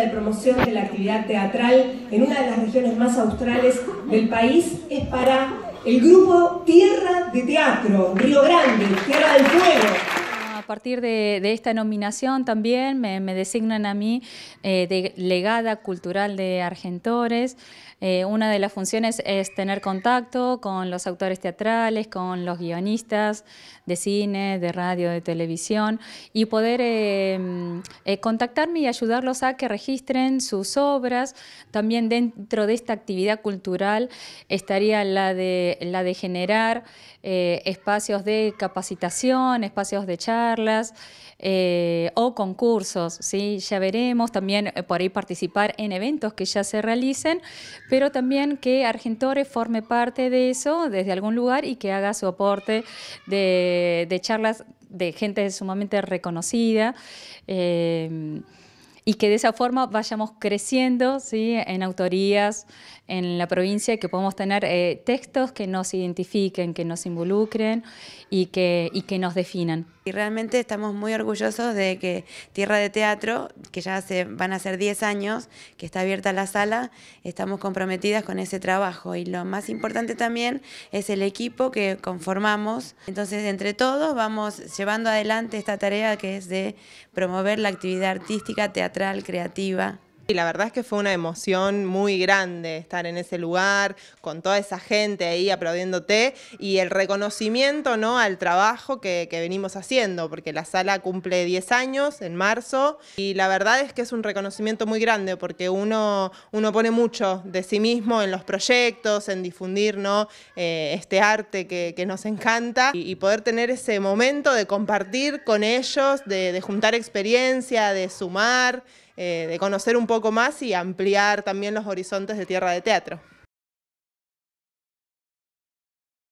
de promoción de la actividad teatral en una de las regiones más australes del país es para el grupo Tierra de Teatro, Río Grande a partir de, esta nominación también me, designan a mí eh, de legada cultural de Argentores. Eh, una de las funciones es tener contacto con los autores teatrales, con los guionistas de cine, de radio, de televisión y poder eh, contactarme y ayudarlos a que registren sus obras. También dentro de esta actividad cultural estaría la de, la de generar eh, espacios de capacitación, espacios de charlas eh, o concursos, ¿sí? Ya veremos también eh, por ahí participar en eventos que ya se realicen, pero también que Argentores forme parte de eso desde algún lugar y que haga su aporte de, charlas de gente sumamente reconocida y que de esa forma vayamos creciendo ¿sí? en autorías en la provincia, que podamos tener eh, textos que nos identifiquen, que nos involucren y que, y que nos definan. Y realmente estamos muy orgullosos de que Tierra de Teatro, que ya hace, van a ser 10 años que está abierta la sala, estamos comprometidas con ese trabajo. Y lo más importante también es el equipo que conformamos. Entonces, entre todos vamos llevando adelante esta tarea que es de promover la actividad artística teatral creativa, y la verdad es que fue una emoción muy grande estar en ese lugar, con toda esa gente ahí aplaudiéndote y el reconocimiento ¿no? al trabajo que, que venimos haciendo, porque la sala cumple 10 años en marzo y la verdad es que es un reconocimiento muy grande porque uno, uno pone mucho de sí mismo en los proyectos, en difundir ¿no? Eh, este arte que, que nos encanta y, poder tener ese momento de compartir con ellos, de, juntar experiencia, de sumar, eh, de conocer un poco más y ampliar también los horizontes de Tierra de Teatro.